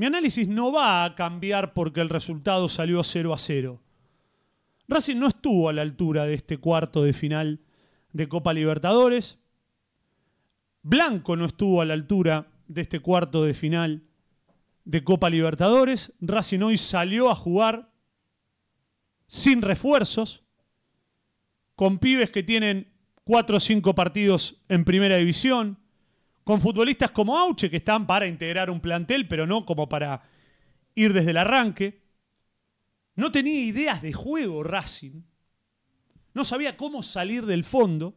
Mi análisis no va a cambiar porque el resultado salió 0 a 0. Racing no estuvo a la altura de este cuarto de final de Copa Libertadores. Blanco no estuvo a la altura de este cuarto de final de Copa Libertadores. Racing hoy salió a jugar sin refuerzos, con pibes que tienen 4 o 5 partidos en primera división, con futbolistas como Auche, que están para integrar un plantel, pero no como para ir desde el arranque. No tenía ideas de juego Racing. No sabía cómo salir del fondo.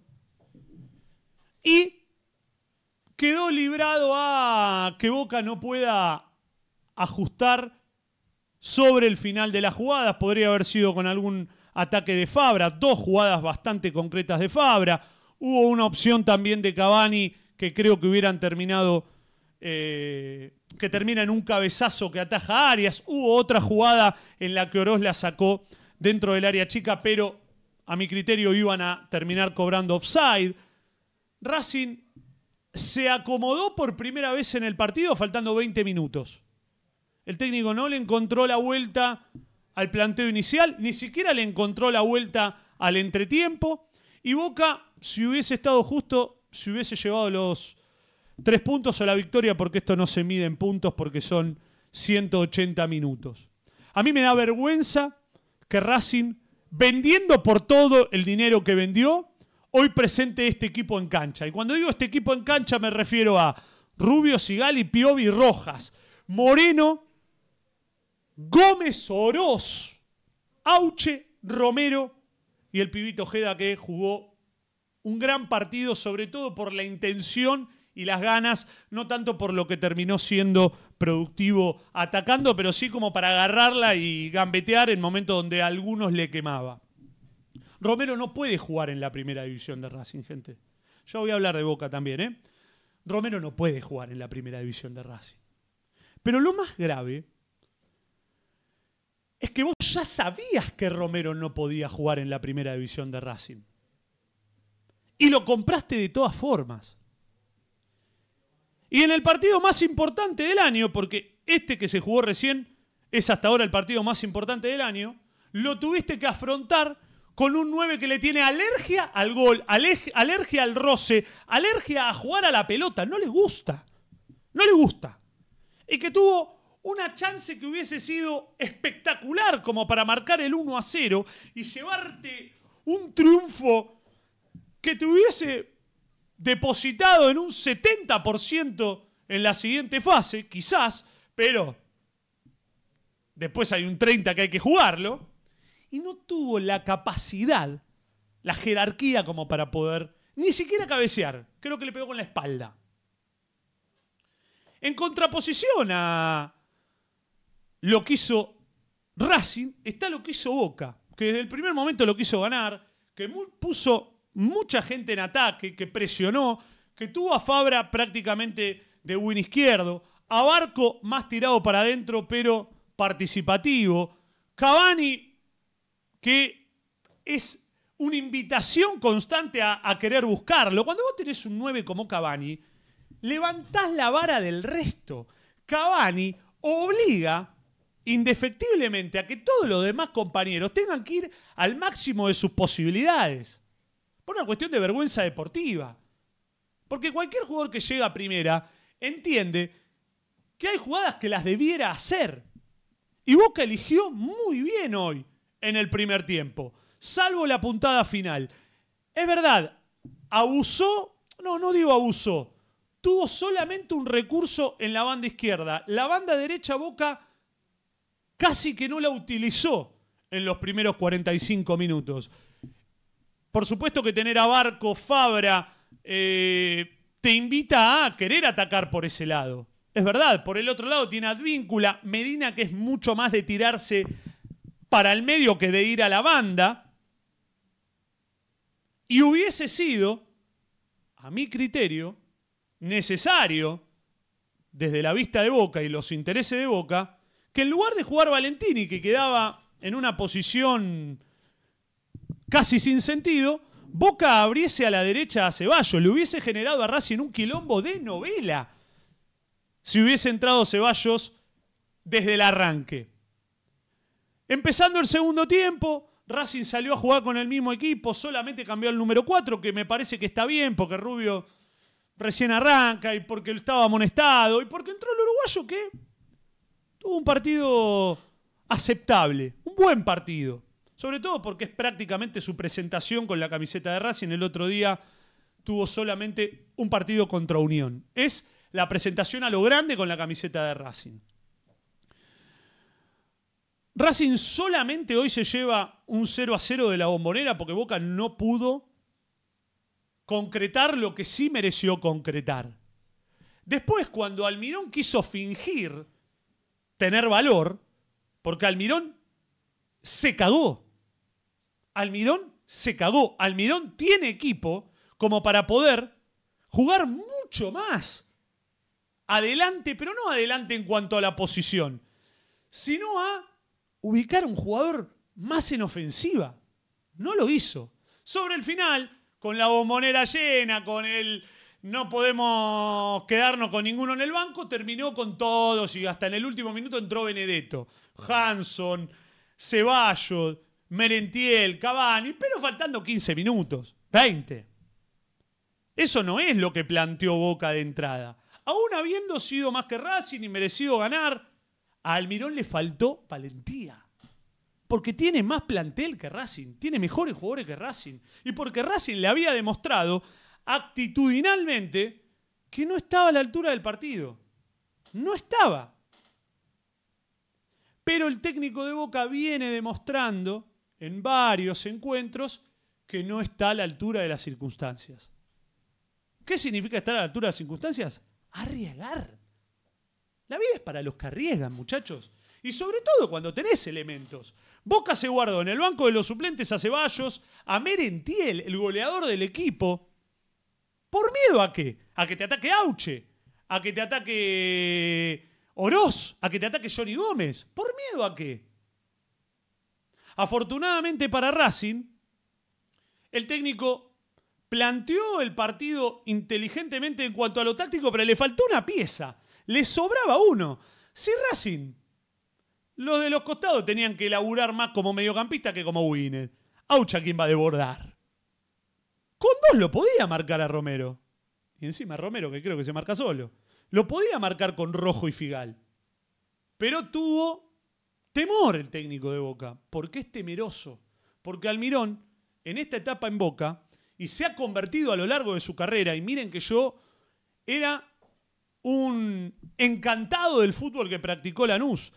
Y quedó librado a que Boca no pueda ajustar sobre el final de las jugadas. Podría haber sido con algún ataque de Fabra, dos jugadas bastante concretas de Fabra. Hubo una opción también de Cavani que creo que hubieran terminado, eh, que termina en un cabezazo que ataja a Arias. Hubo otra jugada en la que Oroz la sacó dentro del área chica, pero a mi criterio iban a terminar cobrando offside. Racing se acomodó por primera vez en el partido faltando 20 minutos. El técnico no le encontró la vuelta al planteo inicial, ni siquiera le encontró la vuelta al entretiempo. Y Boca, si hubiese estado justo, si hubiese llevado los tres puntos a la victoria, porque esto no se mide en puntos, porque son 180 minutos. A mí me da vergüenza que Racing, vendiendo por todo el dinero que vendió, hoy presente este equipo en cancha. Y cuando digo este equipo en cancha me refiero a Rubio, Sigali, Piovi, Rojas, Moreno, Gómez, Oroz, Auche, Romero y el pibito Jeda que jugó un gran partido, sobre todo por la intención y las ganas, no tanto por lo que terminó siendo productivo atacando, pero sí como para agarrarla y gambetear en momentos donde a algunos le quemaba. Romero no puede jugar en la primera división de Racing, gente. Yo voy a hablar de Boca también, ¿eh? Romero no puede jugar en la primera división de Racing. Pero lo más grave es que vos ya sabías que Romero no podía jugar en la primera división de Racing y lo compraste de todas formas. Y en el partido más importante del año, porque este que se jugó recién es hasta ahora el partido más importante del año, lo tuviste que afrontar con un 9 que le tiene alergia al gol, alergia al roce, alergia a jugar a la pelota. No le gusta. No le gusta. Y que tuvo una chance que hubiese sido espectacular como para marcar el 1 a 0 y llevarte un triunfo que te hubiese depositado en un 70% en la siguiente fase, quizás, pero después hay un 30 que hay que jugarlo, y no tuvo la capacidad, la jerarquía como para poder ni siquiera cabecear. Creo que le pegó con la espalda. En contraposición a lo que hizo Racing, está lo que hizo Boca, que desde el primer momento lo quiso ganar, que puso mucha gente en ataque, que presionó, que tuvo a Fabra prácticamente de win izquierdo, a Barco más tirado para adentro, pero participativo. Cavani, que es una invitación constante a, querer buscarlo. Cuando vos tenés un 9 como Cavani, levantás la vara del resto. Cavani obliga indefectiblemente a que todos los demás compañeros tengan que ir al máximo de sus posibilidades. Por una cuestión de vergüenza deportiva. Porque cualquier jugador que llega a primera entiende que hay jugadas que las debiera hacer. Y Boca eligió muy bien hoy en el primer tiempo, salvo la puntada final. Es verdad, abusó, no, no digo abusó, tuvo solamente un recurso en la banda izquierda. La banda derecha Boca casi que no la utilizó en los primeros 45 minutos. Por supuesto que tener a Barco, Fabra, eh, te invita a querer atacar por ese lado. Es verdad, por el otro lado tiene Advíncula, Medina que es mucho más de tirarse para el medio que de ir a la banda. Y hubiese sido, a mi criterio, necesario, desde la vista de Boca y los intereses de Boca, que en lugar de jugar Valentini, que quedaba en una posición casi sin sentido, Boca abriese a la derecha a Ceballos. Le hubiese generado a Racing un quilombo de novela si hubiese entrado Ceballos desde el arranque. Empezando el segundo tiempo, Racing salió a jugar con el mismo equipo, solamente cambió el número 4, que me parece que está bien porque Rubio recién arranca y porque estaba amonestado y porque entró el uruguayo que tuvo un partido aceptable, un buen partido. Sobre todo porque es prácticamente su presentación con la camiseta de Racing. El otro día tuvo solamente un partido contra Unión. Es la presentación a lo grande con la camiseta de Racing. Racing solamente hoy se lleva un 0 a 0 de la bombonera porque Boca no pudo concretar lo que sí mereció concretar. Después, cuando Almirón quiso fingir tener valor, porque Almirón se cagó. Almirón se cagó. Almirón tiene equipo como para poder jugar mucho más. Adelante, pero no adelante en cuanto a la posición, sino a ubicar un jugador más en ofensiva. No lo hizo. Sobre el final, con la bombonera llena, con el no podemos quedarnos con ninguno en el banco, terminó con todos y hasta en el último minuto entró Benedetto. Hanson, Ceballos, Merentiel, Cavani, pero faltando 15 minutos, 20. Eso no es lo que planteó Boca de entrada. Aún habiendo sido más que Racing y merecido ganar, a Almirón le faltó valentía. Porque tiene más plantel que Racing, tiene mejores jugadores que Racing. Y porque Racing le había demostrado actitudinalmente que no estaba a la altura del partido. No estaba. Pero el técnico de Boca viene demostrando en varios encuentros que no está a la altura de las circunstancias. ¿Qué significa estar a la altura de las circunstancias? Arriesgar. La vida es para los que arriesgan, muchachos. Y sobre todo cuando tenés elementos. Boca se guardó en el banco de los suplentes a Ceballos, a Merentiel, el goleador del equipo. ¿Por miedo a qué? A que te ataque Auche, a que te ataque Oroz a que te ataque Johnny Gómez. ¿Por miedo a qué? Afortunadamente para Racing, el técnico planteó el partido inteligentemente en cuanto a lo táctico, pero le faltó una pieza. Le sobraba uno. Si Racing, los de los costados tenían que laburar más como mediocampista que como winner. Aucha quién va a desbordar. Con dos lo podía marcar a Romero. Y encima Romero, que creo que se marca solo. Lo podía marcar con Rojo y Figal. Pero tuvo temor el técnico de Boca, porque es temeroso. Porque Almirón, en esta etapa en Boca, y se ha convertido a lo largo de su carrera, y miren que yo era un encantado del fútbol que practicó Lanús.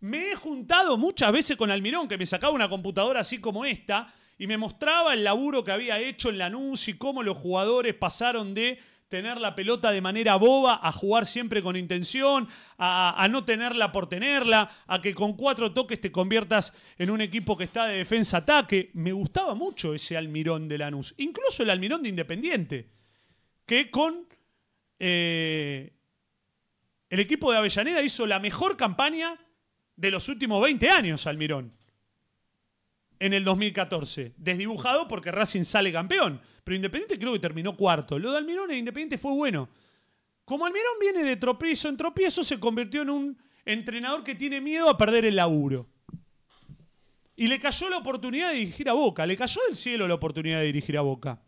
Me he juntado muchas veces con Almirón, que me sacaba una computadora así como esta, y me mostraba el laburo que había hecho en Lanús y cómo los jugadores pasaron de tener la pelota de manera boba, a jugar siempre con intención, a, no tenerla por tenerla, a que con cuatro toques te conviertas en un equipo que está de defensa-ataque. Me gustaba mucho ese almirón de Lanús, incluso el almirón de Independiente, que con eh, el equipo de Avellaneda hizo la mejor campaña de los últimos 20 años, almirón en el 2014. Desdibujado porque Racing sale campeón. Pero Independiente creo que terminó cuarto. Lo de Almirón e Independiente fue bueno. Como Almirón viene de tropiezo en tropiezo, se convirtió en un entrenador que tiene miedo a perder el laburo. Y le cayó la oportunidad de dirigir a Boca. Le cayó del cielo la oportunidad de dirigir a Boca.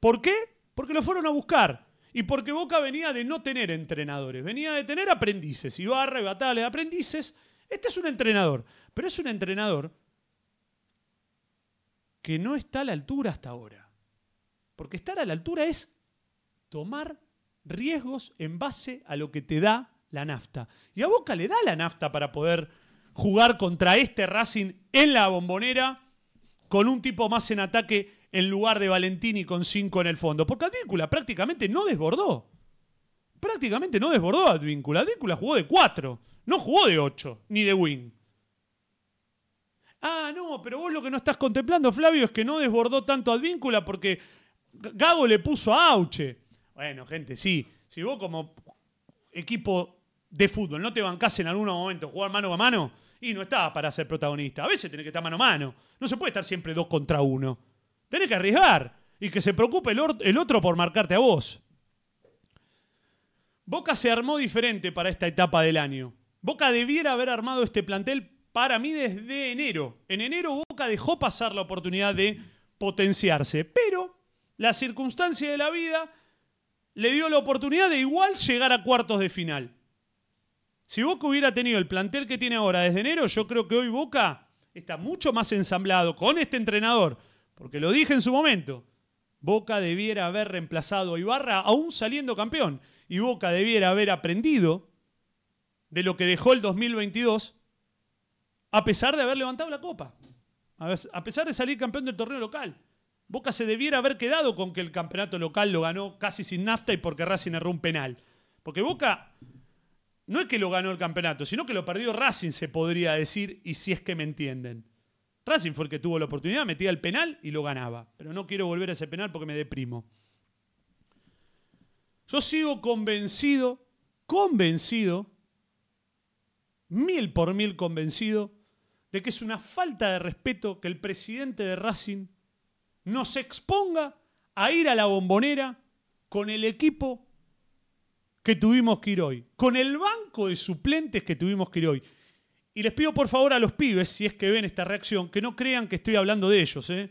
¿Por qué? Porque lo fueron a buscar. Y porque Boca venía de no tener entrenadores. Venía de tener aprendices. Ibarra a aprendices. Este es un entrenador. Pero es un entrenador que no está a la altura hasta ahora. Porque estar a la altura es tomar riesgos en base a lo que te da la nafta. Y a Boca le da la nafta para poder jugar contra este Racing en la bombonera con un tipo más en ataque en lugar de Valentini con cinco en el fondo. Porque Advíncula prácticamente no desbordó. Prácticamente no desbordó Advíncula. Advíncula jugó de cuatro, no jugó de ocho, ni de wing. Ah, no, pero vos lo que no estás contemplando, Flavio, es que no desbordó tanto al vínculo porque Gago le puso a Auche. Bueno, gente, sí. Si vos como equipo de fútbol no te bancás en algún momento jugar mano a mano, y no estaba para ser protagonista. A veces tenés que estar mano a mano. No se puede estar siempre dos contra uno. Tenés que arriesgar y que se preocupe el otro por marcarte a vos. Boca se armó diferente para esta etapa del año. Boca debiera haber armado este plantel para mí desde enero. En enero Boca dejó pasar la oportunidad de potenciarse, pero la circunstancia de la vida le dio la oportunidad de igual llegar a cuartos de final. Si Boca hubiera tenido el plantel que tiene ahora desde enero, yo creo que hoy Boca está mucho más ensamblado con este entrenador, porque lo dije en su momento, Boca debiera haber reemplazado a Ibarra aún saliendo campeón, y Boca debiera haber aprendido de lo que dejó el 2022 a pesar de haber levantado la copa, a pesar de salir campeón del torneo local. Boca se debiera haber quedado con que el campeonato local lo ganó casi sin nafta y porque Racing erró un penal. Porque Boca no es que lo ganó el campeonato, sino que lo perdió Racing, se podría decir, y si es que me entienden. Racing fue el que tuvo la oportunidad, metía el penal y lo ganaba. Pero no quiero volver a ese penal porque me deprimo. Yo sigo convencido, convencido, mil por mil convencido, de que es una falta de respeto que el presidente de Racing nos exponga a ir a la bombonera con el equipo que tuvimos que ir hoy, con el banco de suplentes que tuvimos que ir hoy. Y les pido por favor a los pibes, si es que ven esta reacción, que no crean que estoy hablando de ellos. ¿eh?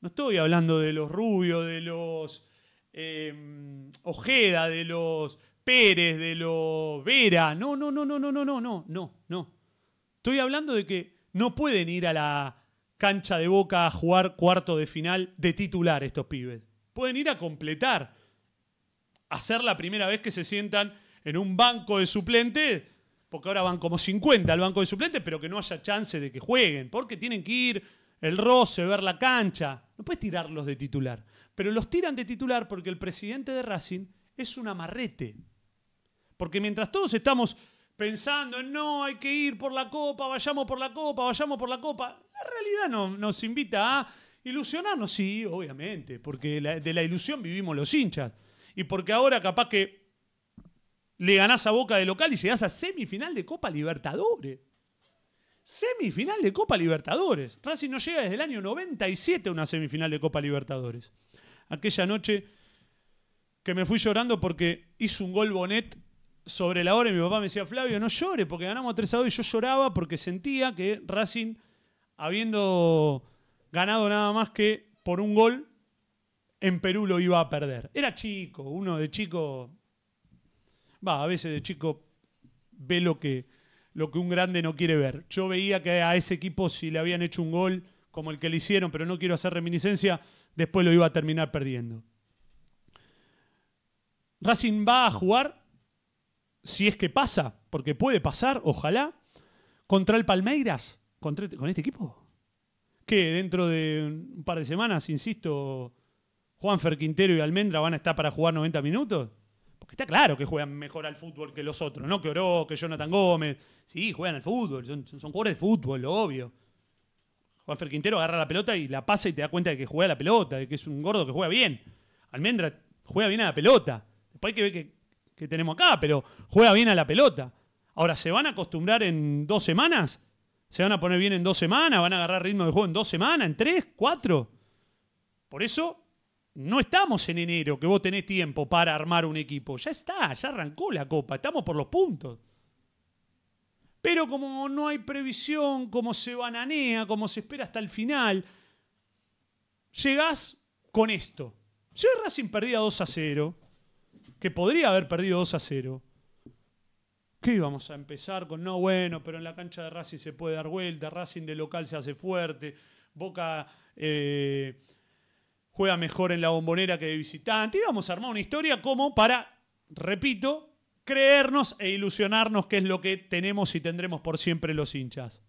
No estoy hablando de los rubios, de los em, Ojeda, de los Pérez, de los Vera. No, no, no, no, no, no, no, no, no, no. Estoy hablando de que no pueden ir a la cancha de boca a jugar cuarto de final de titular estos pibes. Pueden ir a completar, a ser la primera vez que se sientan en un banco de suplentes, porque ahora van como 50 al banco de suplentes, pero que no haya chance de que jueguen, porque tienen que ir el roce, ver la cancha. No puedes tirarlos de titular. Pero los tiran de titular porque el presidente de Racing es un amarrete. Porque mientras todos estamos pensando en no, hay que ir por la copa, vayamos por la copa, vayamos por la copa. La realidad no, nos invita a ilusionarnos, sí, obviamente, porque de la ilusión vivimos los hinchas. Y porque ahora capaz que le ganás a Boca de local y llegás a semifinal de Copa Libertadores. Semifinal de Copa Libertadores. Racing no llega desde el año 97 a una semifinal de Copa Libertadores. Aquella noche que me fui llorando porque hizo un gol Bonet sobre la hora mi papá me decía, Flavio, no llores porque ganamos 3 a 2 y yo lloraba porque sentía que Racing, habiendo ganado nada más que por un gol, en Perú lo iba a perder. Era chico, uno de chico, va, a veces de chico ve lo que, lo que un grande no quiere ver. Yo veía que a ese equipo si le habían hecho un gol como el que le hicieron, pero no quiero hacer reminiscencia, después lo iba a terminar perdiendo. Racing va a jugar si es que pasa, porque puede pasar, ojalá, contra el Palmeiras, contra, este, con este equipo. Que dentro de un par de semanas, insisto, Juan Ferquintero y Almendra van a estar para jugar 90 minutos. Porque está claro que juegan mejor al fútbol que los otros, ¿no? Que Oro, que Jonathan Gómez. Sí, juegan al fútbol, son, son jugadores de fútbol, lo obvio. Juan Ferquintero agarra la pelota y la pasa y te da cuenta de que juega la pelota, de que es un gordo que juega bien. Almendra juega bien a la pelota. Después hay que ver que que tenemos acá, pero juega bien a la pelota. Ahora, ¿se van a acostumbrar en dos semanas? ¿Se van a poner bien en dos semanas? ¿Van a agarrar ritmo de juego en dos semanas? ¿En tres? ¿Cuatro? Por eso no estamos en enero, que vos tenés tiempo para armar un equipo. Ya está, ya arrancó la copa, estamos por los puntos. Pero como no hay previsión, como se bananea, como se espera hasta el final, llegás con esto. Si sin Racing perdía 2 a 0, que podría haber perdido 2 a 0. ¿Qué íbamos a empezar con? No, bueno, pero en la cancha de Racing se puede dar vuelta, Racing de local se hace fuerte, Boca eh, juega mejor en la bombonera que de visitante. Íbamos a armar una historia como para, repito, creernos e ilusionarnos que es lo que tenemos y tendremos por siempre los hinchas.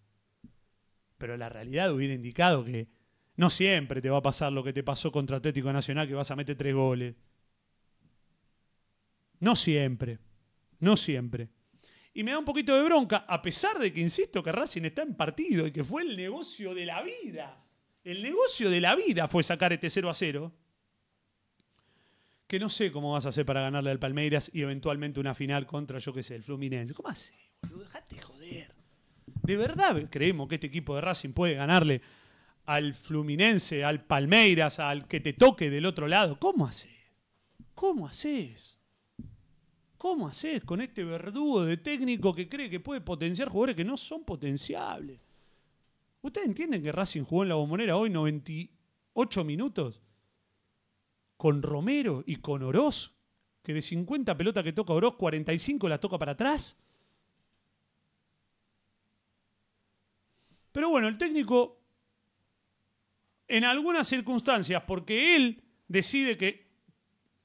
Pero la realidad hubiera indicado que no siempre te va a pasar lo que te pasó contra Atlético Nacional, que vas a meter tres goles. No siempre, no siempre. Y me da un poquito de bronca, a pesar de que insisto que Racing está en partido y que fue el negocio de la vida. El negocio de la vida fue sacar este 0 a 0. Que no sé cómo vas a hacer para ganarle al Palmeiras y eventualmente una final contra, yo qué sé, el Fluminense. ¿Cómo haces, boludo? Dejate joder. ¿De verdad creemos que este equipo de Racing puede ganarle al Fluminense, al Palmeiras, al que te toque del otro lado? ¿Cómo haces? ¿Cómo haces? ¿Cómo haces con este verdugo de técnico que cree que puede potenciar jugadores que no son potenciables? ¿Ustedes entienden que Racing jugó en la bombonera hoy 98 minutos? Con Romero y con Oroz, que de 50 pelotas que toca Oroz, 45 las toca para atrás. Pero bueno, el técnico, en algunas circunstancias, porque él decide que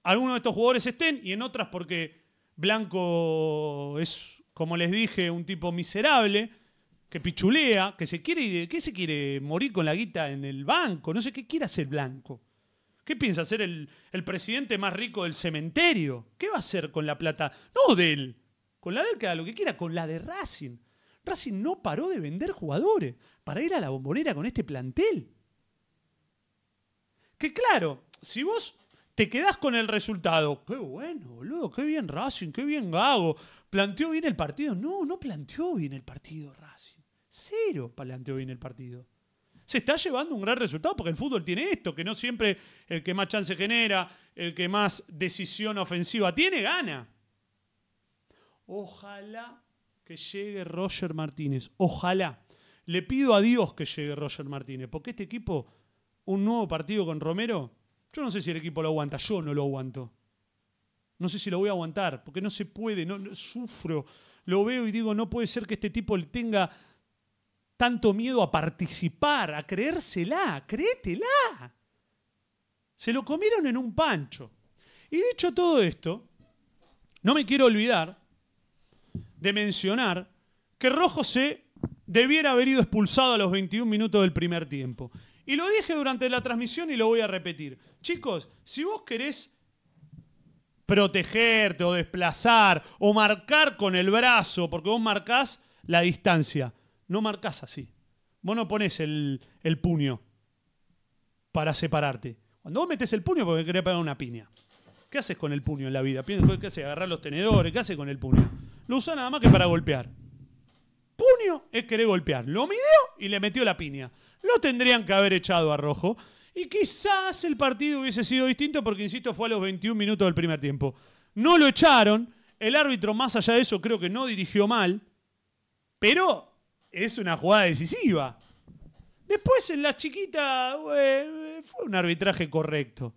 algunos de estos jugadores estén y en otras porque Blanco es, como les dije, un tipo miserable, que pichulea, que se quiere, se quiere? Morir con la guita en el banco, no sé qué quiere hacer Blanco. ¿Qué piensa hacer el, presidente más rico del cementerio? ¿Qué va a hacer con la plata? No de él, con la de él que lo que quiera, con la de Racing. Racing no paró de vender jugadores para ir a la bombonera con este plantel. Que claro, si vos te quedas con el resultado. Qué bueno, boludo, qué bien Racing, qué bien Gago. ¿Planteó bien el partido? No, no planteó bien el partido Racing. Cero planteó bien el partido. Se está llevando un gran resultado porque el fútbol tiene esto, que no siempre el que más chance genera, el que más decisión ofensiva tiene, gana. Ojalá que llegue Roger Martínez. Ojalá. Le pido a Dios que llegue Roger Martínez, porque este equipo, un nuevo partido con Romero, yo no sé si el equipo lo aguanta, yo no lo aguanto. No sé si lo voy a aguantar, porque no se puede, no, sufro. Lo veo y digo, no puede ser que este tipo le tenga tanto miedo a participar, a creérsela, créetela. Se lo comieron en un pancho. Y dicho todo esto, no me quiero olvidar de mencionar que Rojo se debiera haber ido expulsado a los 21 minutos del primer tiempo. Y lo dije durante la transmisión y lo voy a repetir. Chicos, si vos querés protegerte o desplazar o marcar con el brazo, porque vos marcás la distancia, no marcás así. Vos no pones el, puño para separarte. Cuando vos metes el puño porque querés pegar una piña. ¿Qué haces con el puño en la vida? ¿Qué haces? Agarrar los tenedores, ¿qué haces con el puño? Lo usa nada más que para golpear. Puño es querer golpear. Lo midió y le metió la piña. Lo tendrían que haber echado a Rojo. Y quizás el partido hubiese sido distinto porque, insisto, fue a los 21 minutos del primer tiempo. No lo echaron. El árbitro, más allá de eso, creo que no dirigió mal. Pero es una jugada decisiva. Después en la chiquita eh, fue un arbitraje correcto.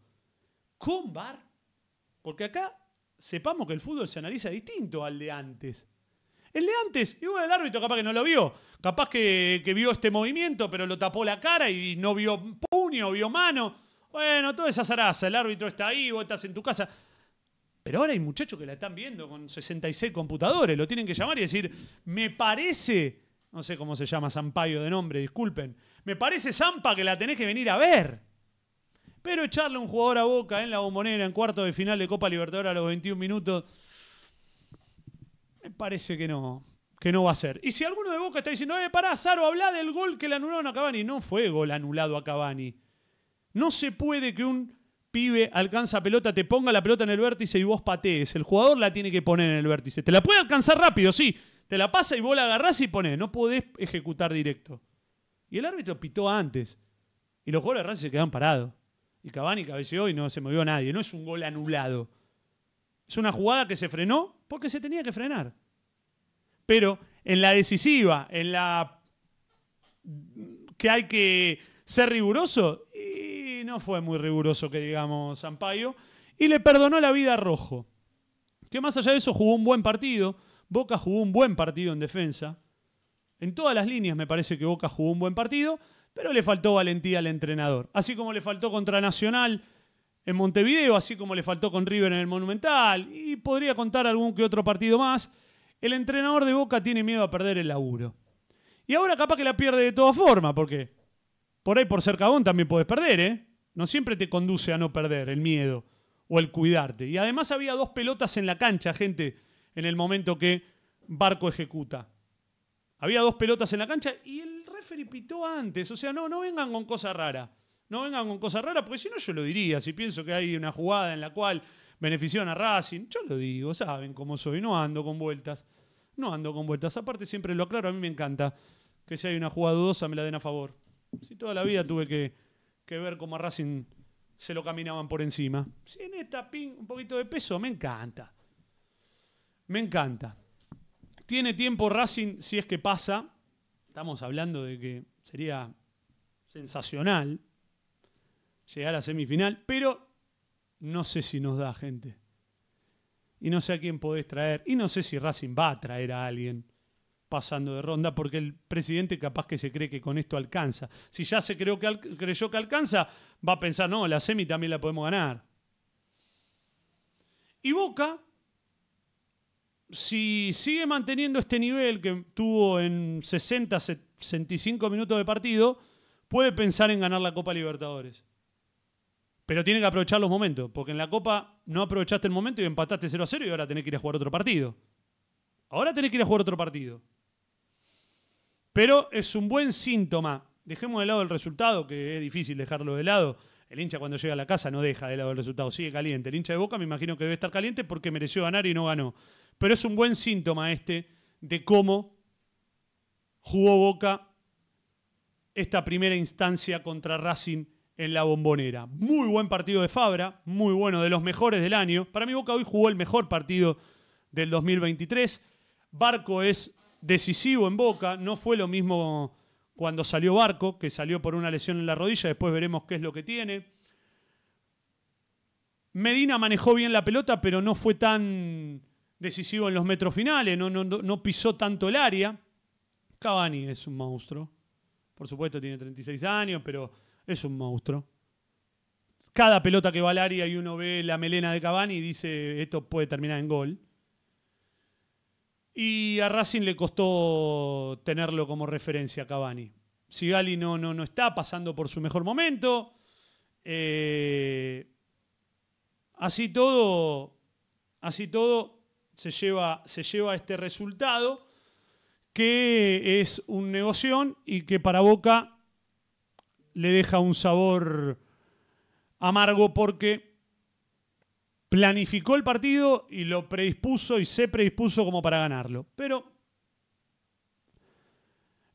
Con bar Porque acá sepamos que el fútbol se analiza distinto al de antes. El de antes, y bueno, el árbitro capaz que no lo vio. Capaz que, vio este movimiento, pero lo tapó la cara y no vio puño, vio mano. Bueno, toda esa zaraza. El árbitro está ahí, vos estás en tu casa. Pero ahora hay muchachos que la están viendo con 66 computadores. Lo tienen que llamar y decir, me parece, no sé cómo se llama Zampaio de nombre, disculpen. Me parece Zampa que la tenés que venir a ver. Pero echarle un jugador a boca en la bombonera en cuarto de final de Copa Libertadores a los 21 minutos me parece que no, que no va a ser. Y si alguno de Boca está diciendo, eh, pará, Saro, habla del gol que le anularon a Cavani. No fue gol anulado a Cavani. No se puede que un pibe alcanza pelota, te ponga la pelota en el vértice y vos patees. El jugador la tiene que poner en el vértice. Te la puede alcanzar rápido, sí. Te la pasa y vos la agarrás y ponés. No podés ejecutar directo. Y el árbitro pitó antes. Y los jugadores de se quedan parados. Y Cavani cabeceó y no se movió nadie. No es un gol anulado. Es una jugada que se frenó porque se tenía que frenar. Pero en la decisiva, en la que hay que ser riguroso, y no fue muy riguroso que digamos Sampaio, y le perdonó la vida a Rojo, que más allá de eso jugó un buen partido, Boca jugó un buen partido en defensa, en todas las líneas me parece que Boca jugó un buen partido, pero le faltó valentía al entrenador, así como le faltó contra Nacional, en Montevideo, así como le faltó con River en el Monumental, y podría contar algún que otro partido más, el entrenador de Boca tiene miedo a perder el laburo. Y ahora capaz que la pierde de todas formas, porque por ahí por ser cagón también puedes perder, ¿eh? No siempre te conduce a no perder el miedo o el cuidarte. Y además había dos pelotas en la cancha, gente, en el momento que Barco ejecuta. Había dos pelotas en la cancha y el referee pitó antes. O sea, no, no vengan con cosas raras. No vengan con cosas raras, porque si no yo lo diría. Si pienso que hay una jugada en la cual benefician a Racing, yo lo digo, saben cómo soy, no ando con vueltas. No ando con vueltas. Aparte siempre lo aclaro, a mí me encanta que si hay una jugada dudosa me la den a favor. Si toda la vida tuve que, ver cómo a Racing se lo caminaban por encima. Si en esta pin, un poquito de peso, me encanta. Me encanta. Tiene tiempo Racing si es que pasa. Estamos hablando de que sería sensacional llegar a semifinal, pero no sé si nos da gente. Y no sé a quién podés traer. Y no sé si Racing va a traer a alguien pasando de ronda, porque el presidente capaz que se cree que con esto alcanza. Si ya se creyó que, creyó que alcanza, va a pensar, no, la semi también la podemos ganar. Y Boca, si sigue manteniendo este nivel que tuvo en 60, 65 minutos de partido, puede pensar en ganar la Copa Libertadores. Pero tiene que aprovechar los momentos, porque en la Copa no aprovechaste el momento y empataste 0 a 0 y ahora tenés que ir a jugar otro partido. Ahora tenés que ir a jugar otro partido. Pero es un buen síntoma. Dejemos de lado el resultado, que es difícil dejarlo de lado. El hincha cuando llega a la casa no deja de lado el resultado, sigue caliente. El hincha de Boca me imagino que debe estar caliente porque mereció ganar y no ganó. Pero es un buen síntoma este de cómo jugó Boca esta primera instancia contra Racing en la bombonera. Muy buen partido de Fabra, muy bueno, de los mejores del año. Para mí Boca hoy jugó el mejor partido del 2023. Barco es decisivo en Boca, no fue lo mismo cuando salió Barco, que salió por una lesión en la rodilla, después veremos qué es lo que tiene. Medina manejó bien la pelota, pero no fue tan decisivo en los metros finales, no, no, no pisó tanto el área. Cavani es un monstruo. Por supuesto tiene 36 años, pero es un monstruo. Cada pelota que va al área y uno ve la melena de Cavani y dice, esto puede terminar en gol. Y a Racing le costó tenerlo como referencia a Cavani. Sigali no, no, no está pasando por su mejor momento. Eh, así todo, así todo se lleva, se lleva este resultado que es un negoción y que para Boca le deja un sabor amargo porque planificó el partido y lo predispuso y se predispuso como para ganarlo. Pero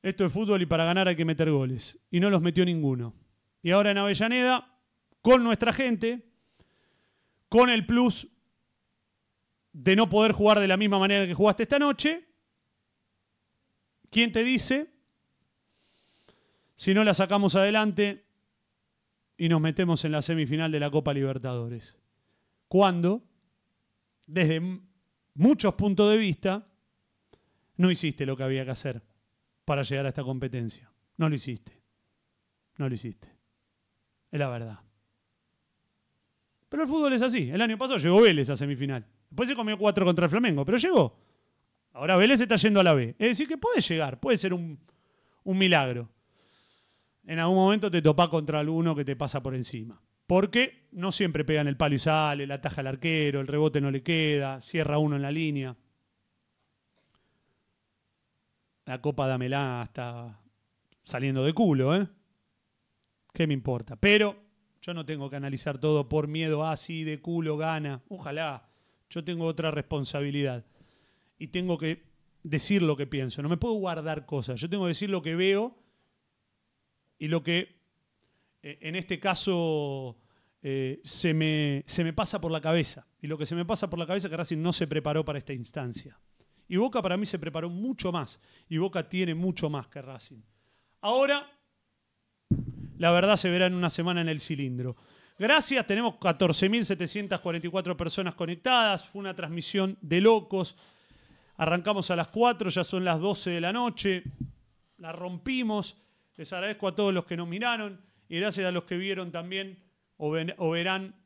esto es fútbol y para ganar hay que meter goles. Y no los metió ninguno. Y ahora en Avellaneda, con nuestra gente, con el plus de no poder jugar de la misma manera que jugaste esta noche, ¿quién te dice? Si no la sacamos adelante y nos metemos en la semifinal de la Copa Libertadores. Cuando, desde muchos puntos de vista, no hiciste lo que había que hacer para llegar a esta competencia. No lo hiciste. No lo hiciste. Es la verdad. Pero el fútbol es así. El año pasado llegó Vélez a semifinal. Después se comió cuatro contra el Flamengo, pero llegó. Ahora Vélez está yendo a la B. Es decir, que puede llegar, puede ser un milagro en algún momento te topa contra alguno que te pasa por encima. Porque no siempre pegan el palo y sale, la taja al arquero, el rebote no le queda, cierra uno en la línea. La Copa de Amelá está saliendo de culo, ¿eh? ¿Qué me importa? Pero yo no tengo que analizar todo por miedo, así ah, de culo gana. Ojalá. Yo tengo otra responsabilidad. Y tengo que decir lo que pienso. No me puedo guardar cosas. Yo tengo que decir lo que veo y lo que eh, en este caso eh, se, me, se me pasa por la cabeza, y lo que se me pasa por la cabeza es que Racing no se preparó para esta instancia. Y Boca para mí se preparó mucho más, y Boca tiene mucho más que Racing. Ahora, la verdad se verá en una semana en el cilindro. Gracias, tenemos 14.744 personas conectadas, fue una transmisión de locos. Arrancamos a las 4, ya son las 12 de la noche, la rompimos. Les agradezco a todos los que nos miraron y gracias a los que vieron también o, o verán